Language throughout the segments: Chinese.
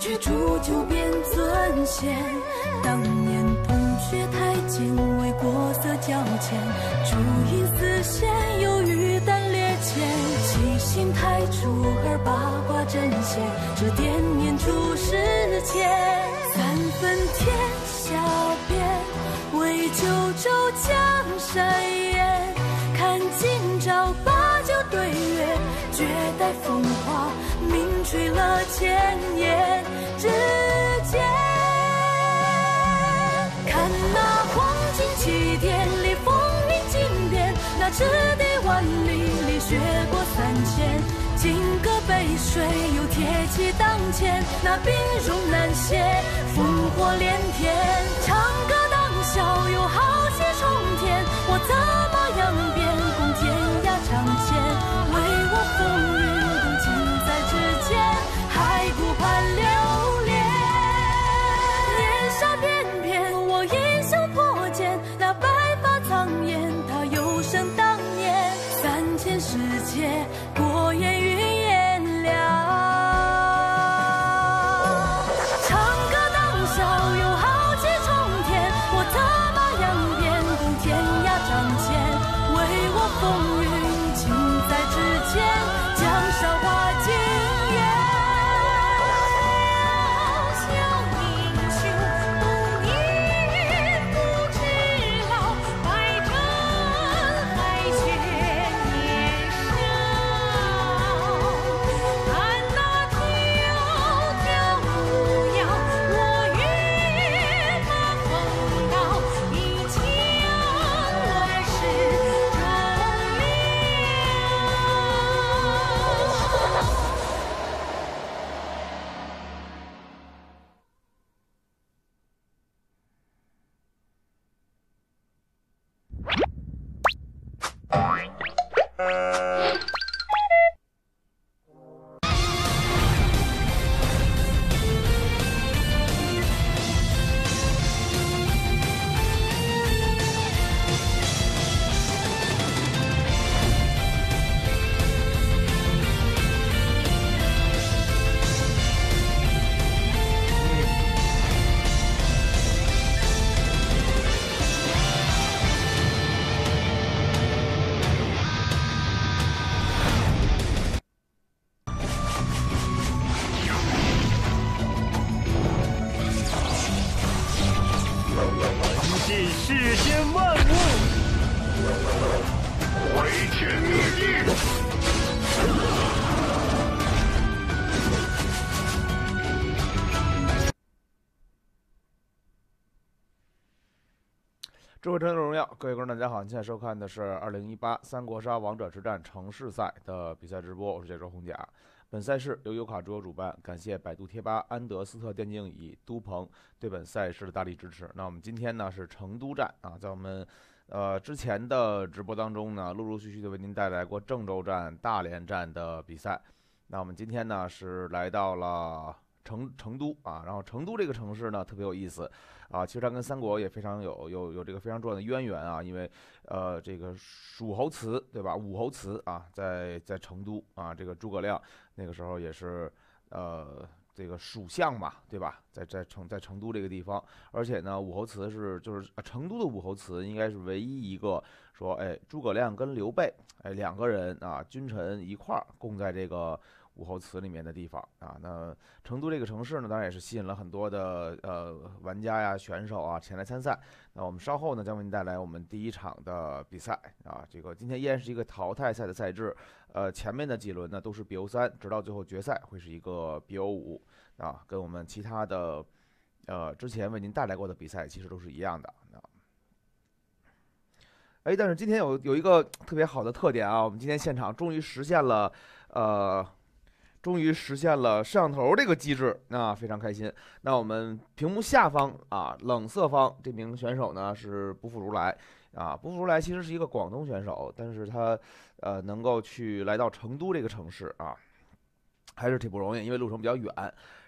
却铸就变尊贤。当年同学太浅，为国色交浅，烛影丝线，又玉丹列前。七星太初而八卦针险，这惦念处世间。三分天下变，为九州江山颜。看今朝，把酒对月，绝代风。去了千年之间，看那黄金起点里风云惊变，那赤地万里里雪过三千，金戈悲水又铁骑当前，那兵戎难歇，烽火连天，长歌当啸又豪气冲天，我策马扬鞭。王者荣耀，各位观众，大家好！您在收看的是2018三国杀王者之战城市赛的比赛直播，我是解说红甲。本赛事由优卡桌主办，感谢百度贴吧安德斯特电竞椅都鹏对本赛事的大力支持。那我们今天呢是成都站啊，在我们呃之前的直播当中呢，陆陆续续的为您带来过郑州站、大连站的比赛。那我们今天呢是来到了。成成都啊，然后成都这个城市呢特别有意思，啊，其实它跟三国也非常有有有这个非常重要的渊源啊，因为呃这个蜀侯祠对吧？武侯祠啊，在在成都啊，这个诸葛亮那个时候也是呃这个蜀相嘛对吧？在在成在成都这个地方，而且呢武侯祠是就是啊、成都的武侯祠，应该是唯一一个说哎诸葛亮跟刘备哎两个人啊君臣一块儿供在这个。武侯祠里面的地方啊，那成都这个城市呢，当然也是吸引了很多的呃玩家呀、选手啊前来参赛。那我们稍后呢将为您带来我们第一场的比赛啊。这个今天依然是一个淘汰赛的赛制，呃，前面的几轮呢都是 BO 三，直到最后决赛会是一个 BO 五啊，跟我们其他的呃之前为您带来过的比赛其实都是一样的。哎，但是今天有有一个特别好的特点啊，我们今天现场终于实现了呃。终于实现了摄像头这个机制，那非常开心。那我们屏幕下方啊，冷色方这名选手呢是不负如来啊，不负如来其实是一个广东选手，但是他呃能够去来到成都这个城市啊，还是挺不容易，因为路程比较远。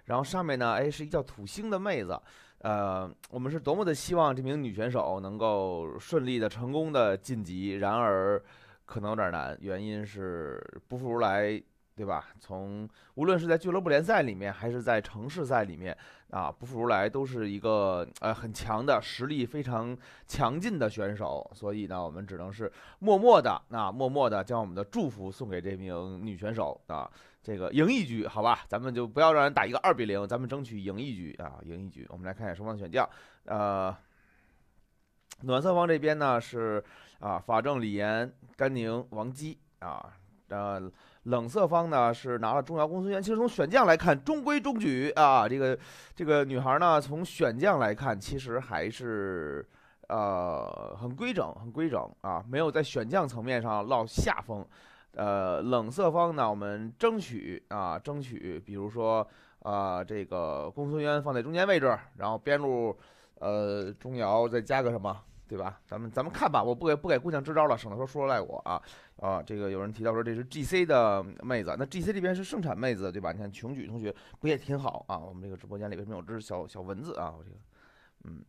然后上面呢，哎，是一个叫土星的妹子，呃，我们是多么的希望这名女选手能够顺利的成功的晋级，然而可能有点难，原因是不负如来。对吧？从无论是在俱乐部联赛里面，还是在城市赛里面啊，不负如来都是一个呃很强的实力，非常强劲的选手。所以呢，我们只能是默默的那默默的将我们的祝福送给这名女选手啊。这个赢一局，好吧，咱们就不要让人打一个二比零，咱们争取赢一局啊，赢一局。我们来看一下双方的选将，呃，暖色方这边呢是啊法政李岩甘宁、王姬啊，呃。冷色方呢是拿了中瑶、公孙渊，其实从选将来看，中规中矩啊。这个这个女孩呢，从选将来看，其实还是呃很规整，很规整啊，没有在选将层面上落下风。呃，冷色方呢，我们争取啊，争取，比如说啊，这个公孙渊放在中间位置，然后边路呃钟瑶再加个什么？对吧？咱们咱们看吧，我不给不给姑娘支招了，省得说说赖我啊。啊，这个有人提到说这是 G C 的妹子，那 G C 这边是盛产妹子对吧？你看琼举同学不也挺好啊？我们这个直播间里为什么有只小小蚊子啊？我这个，嗯，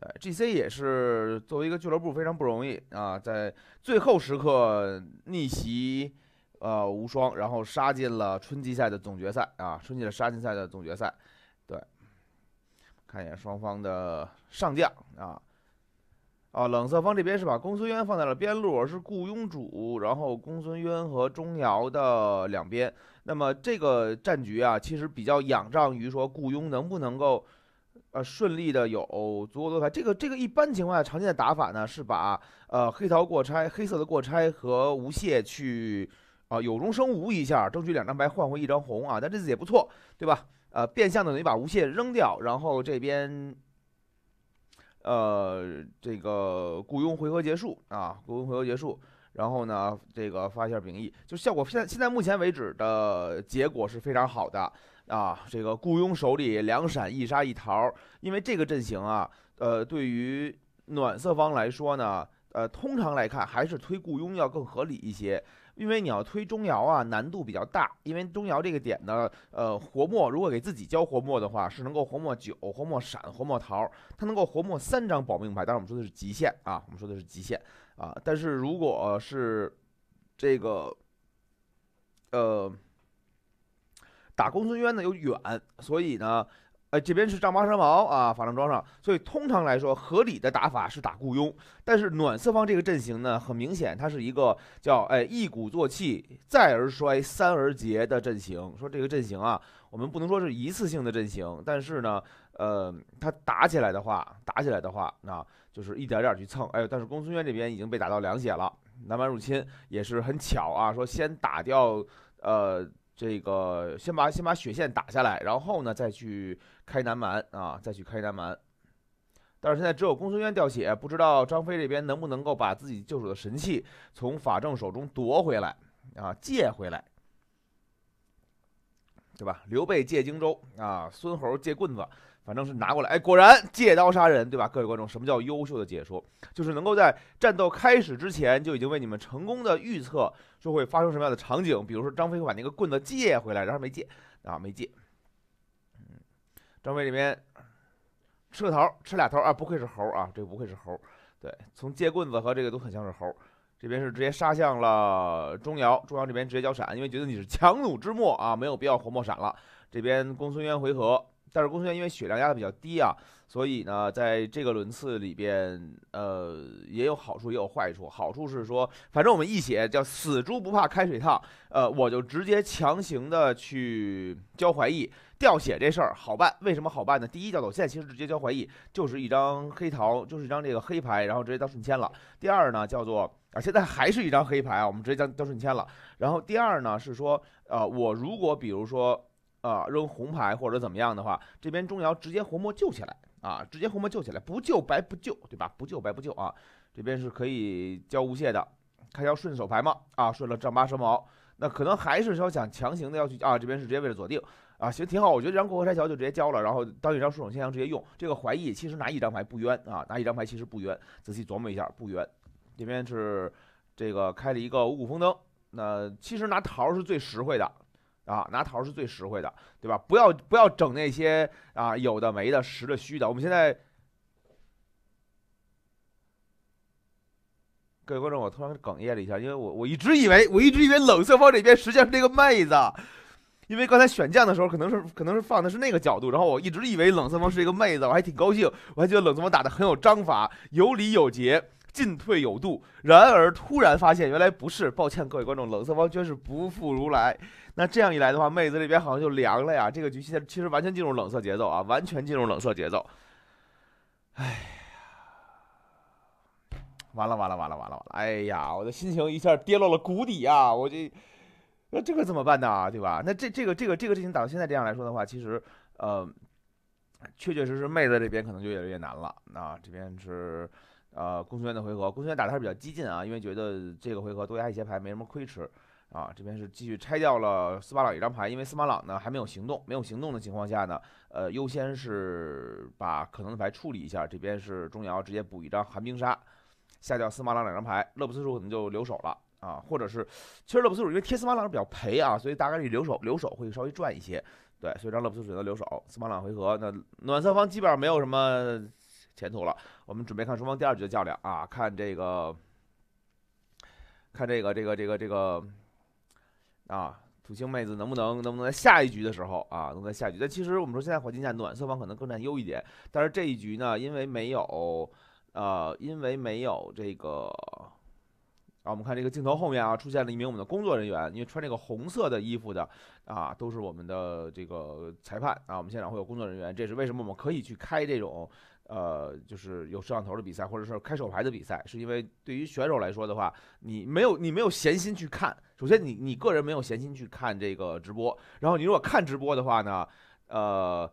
对，G C 也是作为一个俱乐部非常不容易啊，在最后时刻逆袭，呃，无双，然后杀进了春季赛的总决赛啊，春季的杀进赛的总决赛。看一眼双方的上将啊，啊，冷色方这边是把公孙渊放在了边路，是雇佣主，然后公孙渊和钟繇的两边。那么这个战局啊，其实比较仰仗于说雇佣能不能够，呃，顺利的有足够多牌。这个这个一般情况下常见的打法呢，是把呃黑桃过拆，黑色的过拆和无懈去啊有中生无一下，争取两张牌换回一张红啊。但这次也不错，对吧？呃，变相等于把无限扔掉，然后这边，呃，这个雇佣回合结束啊，雇佣回合结束，然后呢，这个发一下兵役，就效果。现现在目前为止的结果是非常好的啊，这个雇佣手里两闪一杀一桃，因为这个阵型啊，呃，对于暖色方来说呢。呃，通常来看还是推雇佣要更合理一些，因为你要推钟瑶啊，难度比较大。因为钟瑶这个点呢，呃，活墨如果给自己交活墨的话，是能够活墨九、活墨闪、活墨桃，它能够活墨三张保命牌。当然，我们说的是极限啊，我们说的是极限啊。但是如果是这个，呃，打公孙渊呢又远，所以呢。哎，这边是丈八蛇矛啊，法杖装上。所以通常来说，合理的打法是打雇佣。但是暖色方这个阵型呢，很明显它是一个叫“哎一鼓作气，再而衰，三而竭”的阵型。说这个阵型啊，我们不能说是一次性的阵型，但是呢，呃，它打起来的话，打起来的话，那就是一点点去蹭。哎，但是公孙渊这边已经被打到两血了。南蛮入侵也是很巧啊，说先打掉，呃。这个先把先把血线打下来，然后呢再去开南蛮啊，再去开南蛮。但是现在只有公孙渊掉血，不知道张飞这边能不能够把自己救手的神器从法正手中夺回来啊，借回来，对吧？刘备借荆州啊，孙猴借棍子。反正是拿过来，哎，果然借刀杀人，对吧？各位观众，什么叫优秀的解说？就是能够在战斗开始之前就已经为你们成功的预测说会发生什么样的场景，比如说张飞会把那个棍子借回来，然后没借，啊，没借。嗯，张飞这边吃个桃，吃俩桃啊，不愧是猴啊，这不愧是猴。对，从借棍子和这个都很像是猴。这边是直接杀向了钟繇，钟繇这边直接交闪，因为觉得你是强弩之末啊，没有必要活冒闪了。这边公孙渊回合。但是公孙渊因为血量压的比较低啊，所以呢，在这个轮次里边，呃，也有好处，也有坏处。好处是说，反正我们一血叫死猪不怕开水烫，呃，我就直接强行的去交怀疑掉血这事儿好办。为什么好办呢？第一叫做现在其实直接交怀疑就是一张黑桃，就是一张这个黑牌，然后直接到顺签了。第二呢叫做啊现在还是一张黑牌啊，我们直接交交顺签了。然后第二呢是说，呃，我如果比如说。啊，扔红牌或者怎么样的话，这边钟瑶直接活魔救起来啊，直接活魔救起来，不救白不救，对吧？不救白不救啊，这边是可以交无懈的，开要顺手牌吗？啊，顺了丈八蛇矛，那可能还是说想强行的要去啊，这边是直接为了锁定啊，行挺好，我觉得这张过河拆桥就直接交了，然后当一张顺手牵羊直接用，这个怀疑其实拿一张牌不冤啊，拿一张牌其实不冤，仔细琢磨一下不冤，这边是这个开了一个五谷丰登，那其实拿桃是最实惠的。啊，拿桃是最实惠的，对吧？不要不要整那些啊有的没的、实的虚的。我们现在，各位观众，我突然哽咽了一下，因为我我一直以为，我一直以为冷色方这边实际上是那个妹子，因为刚才选将的时候可能是可能是放的是那个角度，然后我一直以为冷色方是一个妹子，我还挺高兴，我还觉得冷色方打的很有章法，有理有节。进退有度，然而突然发现原来不是，抱歉各位观众，冷色方却是不负如来。那这样一来的话，妹子这边好像就凉了呀。这个局现在其实完全进入冷色节奏啊，完全进入冷色节奏。哎呀，完了完了完了完了完了！哎呀，我的心情一下跌落了谷底啊！我这那这个怎么办呢？对吧？那这这个这个这个事情打到现在这样来说的话，其实呃，确确实实妹子这边可能就越来越难了。那这边是。呃，公孙渊的回合，公孙渊打的还是比较激进啊，因为觉得这个回合多压一些牌没什么亏吃啊。这边是继续拆掉了司马朗一张牌，因为司马朗呢还没有行动，没有行动的情况下呢，呃，优先是把可能的牌处理一下。这边是钟繇直接补一张寒冰杀，下掉司马朗两张牌。乐不思蜀可能就留守了啊，或者是其实乐不思蜀因为贴司马朗是比较赔啊，所以大概率留守留守会稍微赚一些，对，所以让乐不思蜀择留守司马朗回合，那暖色方基本上没有什么。前途了，我们准备看双方第二局的较量啊！看这个，看这个，这个，这个，这个啊！土星妹子能不能，能不能在下一局的时候啊，能在下一局？但其实我们说现在环境下，暖色方可能更占优一点。但是这一局呢，因为没有，呃，因为没有这个啊，我们看这个镜头后面啊，出现了一名我们的工作人员，因为穿这个红色的衣服的啊，都是我们的这个裁判啊。我们现场会有工作人员，这是为什么我们可以去开这种。呃，就是有摄像头的比赛，或者是开手牌的比赛，是因为对于选手来说的话，你没有你没有闲心去看。首先，你你个人没有闲心去看这个直播。然后，你如果看直播的话呢，呃，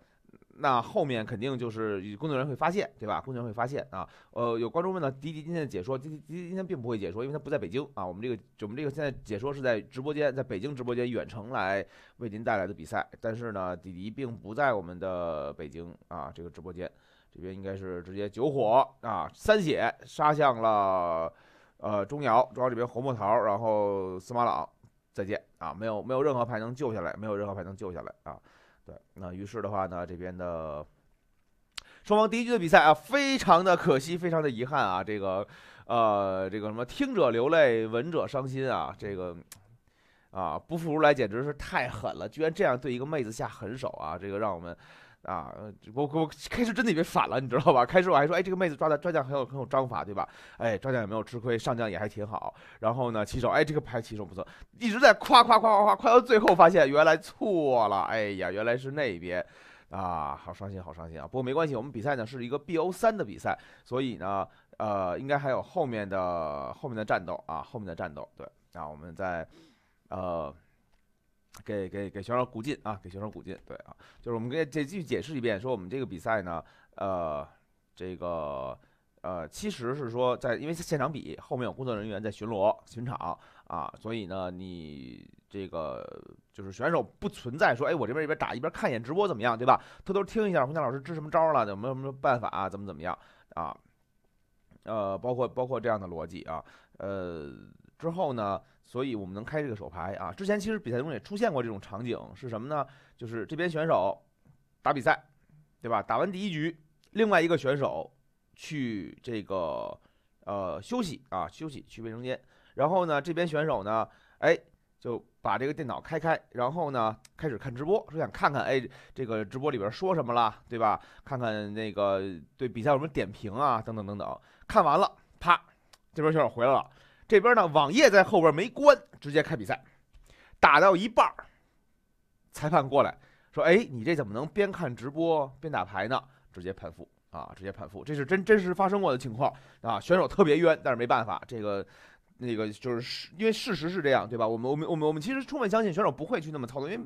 那后面肯定就是工作人员会发现，对吧？工作人员会发现啊。呃，有观众问到，迪迪今天的解说，迪迪迪今天并不会解说，因为他不在北京啊。我们这个我们这个现在解说是在直播间，在北京直播间远程来为您带来的比赛，但是呢，迪迪并不在我们的北京啊这个直播间。这边应该是直接九火啊，三血杀向了呃钟瑶，钟瑶这边红木桃，然后司马朗再见啊，没有没有任何牌能救下来，没有任何牌能救下来啊。对，那于是的话呢，这边的双方第一局的比赛啊，非常的可惜，非常的遗憾啊。这个呃，这个什么听者流泪，闻者伤心啊，这个啊，不负如来简直是太狠了，居然这样对一个妹子下狠手啊，这个让我们。啊，我我开始真的以为反了，你知道吧？开始我还说，哎，这个妹子抓的抓将很有很有章法，对吧？哎，抓将也没有吃亏，上将也还挺好。然后呢，骑手，哎，这个牌骑手不错，一直在夸夸夸夸夸，夸到最后发现原来错了。哎呀，原来是那边，啊，好伤心，好伤心啊！不过没关系，我们比赛呢是一个 BO 三的比赛，所以呢，呃，应该还有后面的后面的战斗啊，后面的战斗。对，啊，我们在，呃。给给给选手鼓劲啊，给选手鼓劲，对啊，就是我们给这继续解释一遍，说我们这个比赛呢，呃，这个呃，其实是说在因为现场比，后面有工作人员在巡逻巡场啊，所以呢，你这个就是选手不存在说，哎，我这边一边打一边看一眼直播怎么样，对吧？偷偷听一下洪强老师支什么招了，有没有什么办法啊，怎么怎么样啊？呃，包括包括这样的逻辑啊，呃，之后呢？所以我们能开这个手牌啊？之前其实比赛中也出现过这种场景，是什么呢？就是这边选手打比赛，对吧？打完第一局，另外一个选手去这个呃休息啊，休息去卫生间。然后呢，这边选手呢，哎就把这个电脑开开，然后呢开始看直播，说想看看哎这个直播里边说什么了，对吧？看看那个对比赛有什么点评啊，等等等等。看完了，啪，这边选手回来了。这边呢，网页在后边没关，直接开比赛，打到一半儿，裁判过来说：“哎，你这怎么能边看直播边打牌呢？”直接判负啊，直接判负，这是真真实发生过的情况啊！选手特别冤，但是没办法，这个那个就是因为事实是这样，对吧？我们我们我们我们其实充分相信选手不会去那么操作，因为。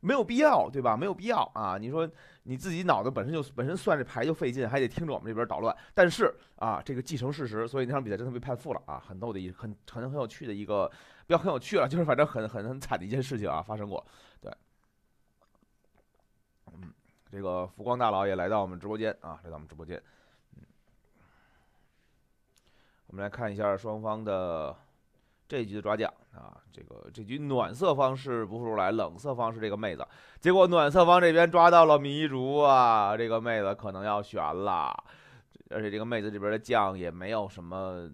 没有必要，对吧？没有必要啊！你说你自己脑子本身就本身算这牌就费劲，还得听着我们这边捣乱。但是啊，这个既成事实，所以那场比赛真的被判负了啊！很逗的一很很很有趣的一个，不要很有趣了，就是反正很很很惨的一件事情啊，发生过。对，嗯，这个浮光大佬也来到我们直播间啊，来到我们直播间。嗯，我们来看一下双方的。这局的抓将啊，这个这局暖色方是不出如来，冷色方是这个妹子，结果暖色方这边抓到了糜竹啊，这个妹子可能要悬了，而且这个妹子这边的将也没有什么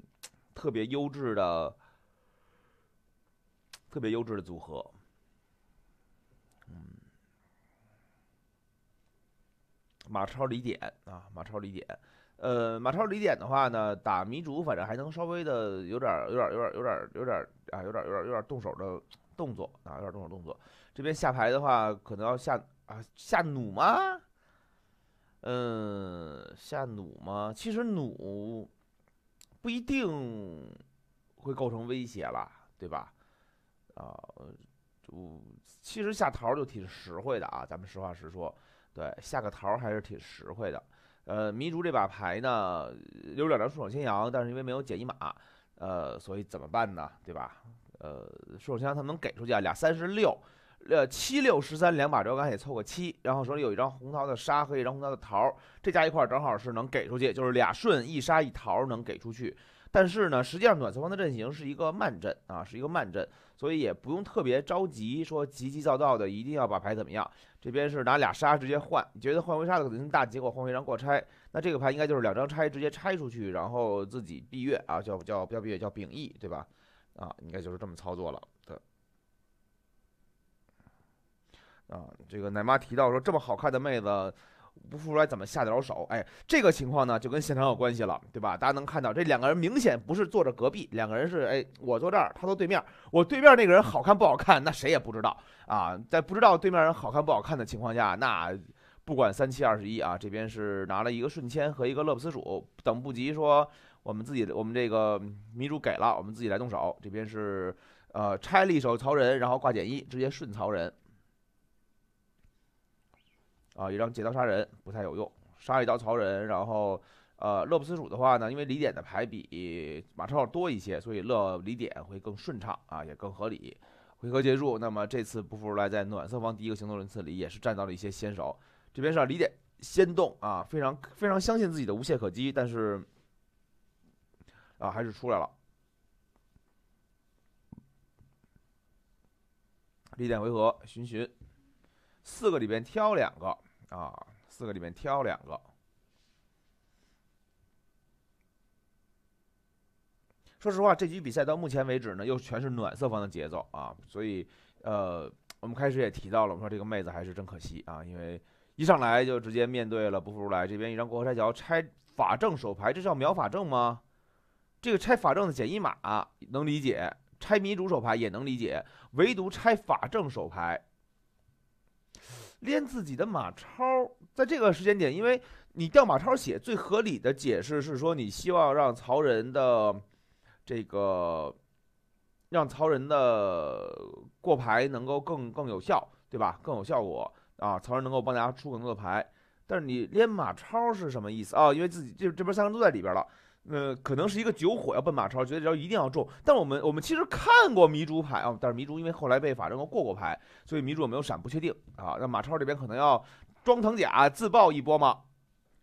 特别优质的、特别优质的组合，嗯，马超李典啊，马超李典。呃，马超李典的话呢，打迷竹反正还能稍微的有点儿，有点儿，有点儿，有点儿，有点啊，有点儿，有点儿，有点动手的动作啊，有点动手动作。这边下牌的话，可能要下啊下弩吗？嗯，下弩吗？其实弩不一定会构成威胁吧，对吧？啊，其实下桃就挺实惠的啊，咱们实话实说，对，下个桃还是挺实惠的。呃，迷竹这把牌呢，有两张顺手牵羊，但是因为没有减一码，呃，所以怎么办呢？对吧？呃，顺手牵羊他能给出去啊，俩三十六，呃，七六十三，两把折刚也凑个七，然后手里有一张红桃的杀和一张红桃的桃，这加一块正好是能给出去，就是俩顺一杀一桃能给出去。但是呢，实际上暖色方的阵型是一个慢阵啊，是一个慢阵，所以也不用特别着急，说急急躁躁的一定要把牌怎么样。这边是拿俩杀直接换，你觉得换回杀的可能性大结果换回一张过拆，那这个牌应该就是两张拆直接拆出去，然后自己闭月啊，叫叫叫闭月叫秉义对吧？啊，应该就是这么操作了对。啊，这个奶妈提到说这么好看的妹子。不付出来怎么下得着手？哎，这个情况呢就跟现场有关系了，对吧？大家能看到这两个人明显不是坐着隔壁，两个人是哎，我坐这儿，他坐对面。我对面那个人好看不好看？那谁也不知道啊。在不知道对面人好看不好看的情况下，那不管三七二十一啊，这边是拿了一个顺签和一个乐不思蜀，等不及说我们自己我们这个米主给了，我们自己来动手。这边是呃拆了一手曹仁，然后挂减一，直接顺曹仁。啊，一张借刀杀人不太有用，杀一刀曹仁，然后，呃，乐不思蜀的话呢，因为李典的牌比马超多一些，所以乐李典会更顺畅啊，也更合理。回合结束，那么这次不复来在暖色方第一个行动轮次里也是占到了一些先手，这边是李典先动啊，非常非常相信自己的无懈可击，但是啊还是出来了。李典回合寻寻，四个里边挑两个。啊，四个里面挑两个。说实话，这局比赛到目前为止呢，又全是暖色方的节奏啊，所以呃，我们开始也提到了，我们说这个妹子还是真可惜啊，因为一上来就直接面对了不服。来，这边一张过河拆桥拆法正手牌，这叫秒法正吗？这个拆法正的简易码能理解，拆迷主手牌也能理解，唯独拆法正手牌。练自己的马超，在这个时间点，因为你掉马超血，最合理的解释是说，你希望让曹仁的这个让曹仁的过牌能够更更有效，对吧？更有效果啊，曹仁能够帮大家出更多的牌。但是你练马超是什么意思啊？因为自己这这边三个都在里边了。呃，可能是一个酒火要奔马超，觉得这招一定要中。但我们我们其实看过迷珠牌啊，但是迷珠因为后来被法政过过牌，所以迷珠有没有闪不确定啊。那马超这边可能要装藤甲自爆一波嘛，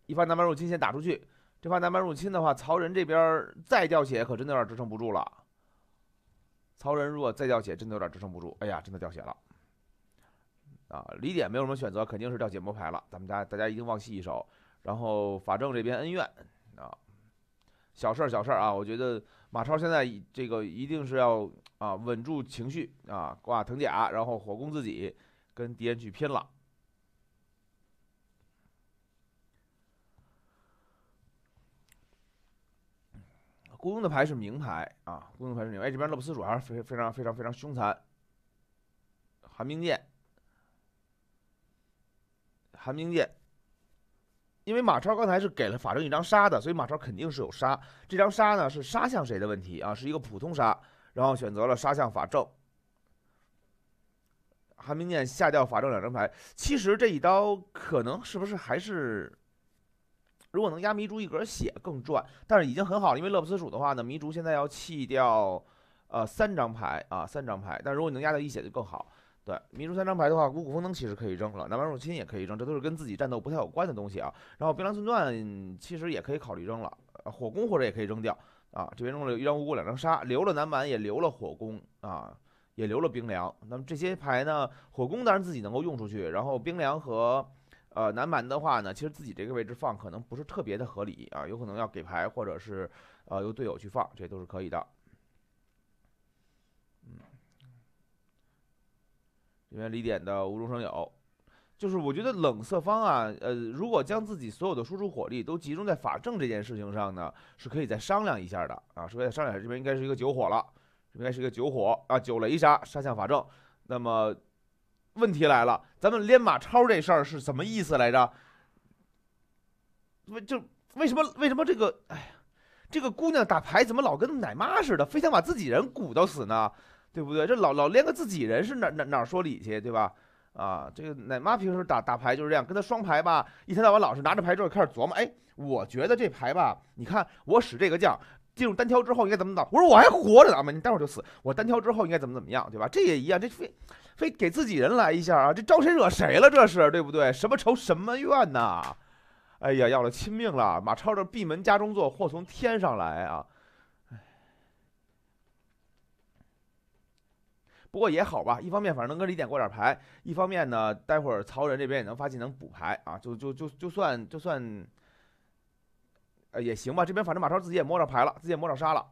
一发南蛮入侵先打出去。这发南蛮入侵的话，曹仁这边再掉血，可真的有点支撑不住了。曹仁如果再掉血，真的有点支撑不住。哎呀，真的掉血了啊！李典没有什么选择，肯定是掉血摸牌了。咱们家大家一定忘记一手，然后法政这边恩怨啊。小事儿，小事儿啊！我觉得马超现在这个一定是要啊稳住情绪啊挂藤甲，然后火攻自己跟敌人去拼了。公孙的牌是明牌啊，公孙牌是明哎，这边乐不思蜀还是非非常非常非常凶残。寒冰剑，寒冰剑。因为马超刚才是给了法正一张杀的，所以马超肯定是有杀。这张杀呢是杀向谁的问题啊，是一个普通杀，然后选择了杀向法正。韩明剑下掉法正两张牌，其实这一刀可能是不是还是，如果能压迷竹一格血更赚，但是已经很好了。因为乐不思蜀的话呢，迷竹现在要弃掉，呃，三张牌啊，三张牌。但如果你能压掉一血就更好。对，明珠三张牌的话，五谷风灯其实可以扔了，南蛮入侵也可以扔，这都是跟自己战斗不太有关的东西啊。然后冰凉寸断其实也可以考虑扔了，火攻或者也可以扔掉啊。这边用了一张五谷两张沙，留了南蛮，也留了火攻啊，也留了冰凉。那么这些牌呢，火攻当然自己能够用出去，然后冰凉和，呃，南蛮的话呢，其实自己这个位置放可能不是特别的合理啊，有可能要给牌，或者是，呃，由队友去放，这都是可以的。这边李典的无中生有，就是我觉得冷色方啊，呃，如果将自己所有的输出火力都集中在法正这件事情上呢，是可以再商量一下的啊，是可以再商量。这边应该是一个九火了，应该是一个九火啊，九雷杀杀向法正。那么问题来了，咱们连马超这事儿是什么意思来着？为就为什么为什么这个哎呀，这个姑娘打牌怎么老跟奶妈似的，非想把自己人鼓捣死呢？对不对？这老老连个自己人是哪哪哪说理去，对吧？啊，这个奶妈平时打打牌就是这样，跟他双排吧，一天到晚老是拿着牌桌开始琢磨。哎，我觉得这牌吧，你看我使这个将，进入单挑之后应该怎么怎么。我说我还活着，呢，们你待会儿就死。我单挑之后应该怎么怎么样，对吧？这也一样，这非非给自己人来一下啊！这招谁惹谁了？这是对不对？什么仇什么怨呐？哎呀，要了亲命了！马超这闭门家中坐，祸从天上来啊！不过也好吧，一方面反正能跟李典过点牌，一方面呢，待会儿曹仁这边也能发技能补牌啊，就就就就算就算呃也行吧。这边反正马超自己也摸着牌了，自己也摸着杀了，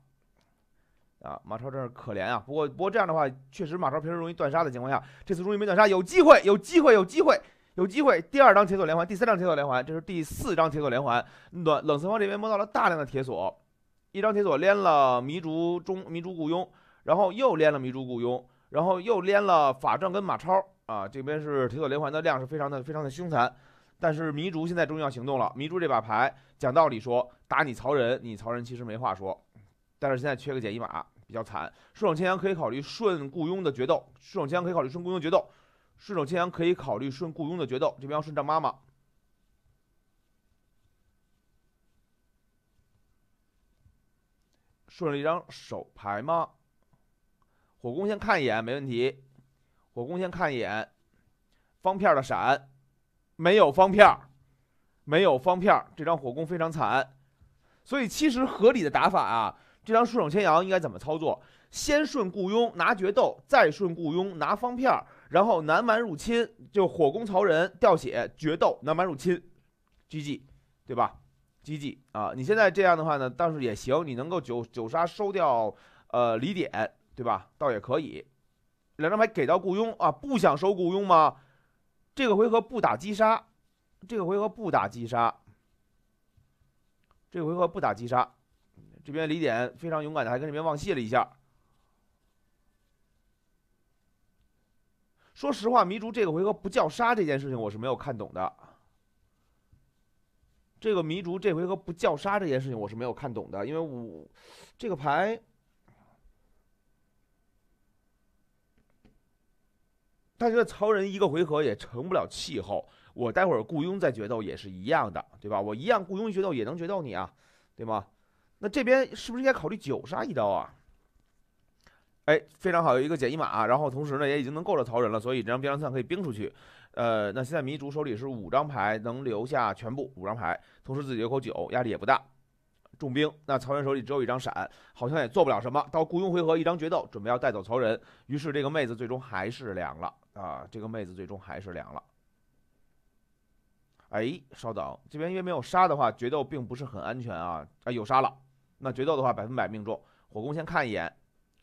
啊，马超真是可怜啊。不过不过这样的话，确实马超平时容易断杀的情况下，这次终于没断杀，有机会，有机会，有机会，有机会。第二张铁索连环，第三张铁索连环，这是第四张铁索连环。暖冷森方这边摸到了大量的铁索，一张铁索连了迷竺中迷竺雇佣，然后又连了迷竺雇佣。然后又连了法政跟马超啊，这边是铁索连环的量是非常的非常的凶残，但是迷竺现在终于要行动了。迷竺这把牌讲道理说打你曹仁，你曹仁其实没话说，但是现在缺个简易马比较惨。顺手牵羊可以考虑顺雇佣的决斗，顺手牵羊可以考虑顺雇佣决斗，顺手牵羊可以考虑顺雇佣的决斗。这边要顺战妈妈，顺了一张手牌吗？火攻先看一眼没问题，火攻先看一眼，方片的闪没有方片，没有方片，这张火攻非常惨，所以其实合理的打法啊，这张顺手牵羊应该怎么操作？先顺雇佣拿决斗，再顺雇佣拿方片，然后南蛮入侵就火攻曹仁掉血，决斗南蛮入侵，GG 对吧？GG 啊，你现在这样的话呢，倒是也行，你能够九九杀收掉呃李典。对吧？倒也可以，两张牌给到雇佣啊，不想收雇佣吗？这个回合不打击杀，这个回合不打击杀，这个回合不打击杀。这边李典非常勇敢的还跟这边忘卸了一下。说实话，迷竹这个回合不叫杀这件事情我是没有看懂的。这个迷竹这回合不叫杀这件事情我是没有看懂的，因为我这个牌。他觉得曹仁一个回合也成不了气候，我待会儿雇佣再决斗也是一样的，对吧？我一样雇佣决斗也能决斗你啊，对吗？那这边是不是应该考虑九杀一刀啊？哎，非常好，有一个简易马，然后同时呢也已经能够了曹仁了，所以这张边张算可以兵出去。呃，那现在迷族手里是五张牌，能留下全部五张牌，同时自己有口酒，压力也不大。重兵，那曹仁手里只有一张闪，好像也做不了什么。到雇佣回合一张决斗，准备要带走曹仁。于是这个妹子最终还是凉了。啊，这个妹子最终还是凉了。哎，稍等，这边因为没有杀的话，决斗并不是很安全啊。啊，有杀了，那决斗的话百分百命中。火攻先看一眼，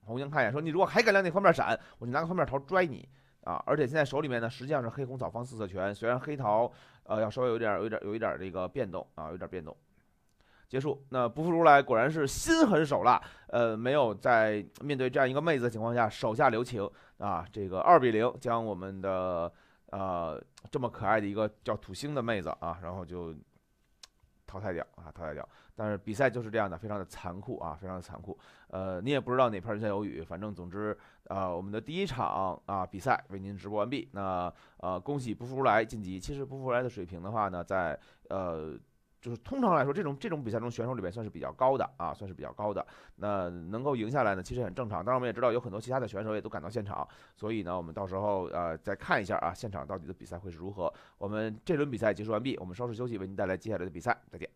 火攻先看一眼，说你如果还敢亮那方面闪，我就拿个方面桃拽你啊。而且现在手里面呢，实际上是黑红枣方四色拳，虽然黑桃呃要稍微有点、有点、有一点这个变动啊，有点变动。结束。那不负如来果然是心狠手辣，呃，没有在面对这样一个妹子的情况下手下留情啊。这个二比零将我们的呃这么可爱的一个叫土星的妹子啊，然后就淘汰掉啊，淘汰掉。但是比赛就是这样的，非常的残酷啊，非常的残酷。呃，你也不知道哪片儿下有雨，反正总之啊，我们的第一场啊比赛为您直播完毕。那呃，恭喜不负如来晋级。其实不负如来的水平的话呢，在呃。就是通常来说，这种这种比赛中选手里面算是比较高的啊，算是比较高的。那能够赢下来呢，其实很正常。当然我们也知道有很多其他的选手也都赶到现场，所以呢，我们到时候呃再看一下啊，现场到底的比赛会是如何。我们这轮比赛结束完毕，我们稍事休息，为您带来接下来的比赛，再见。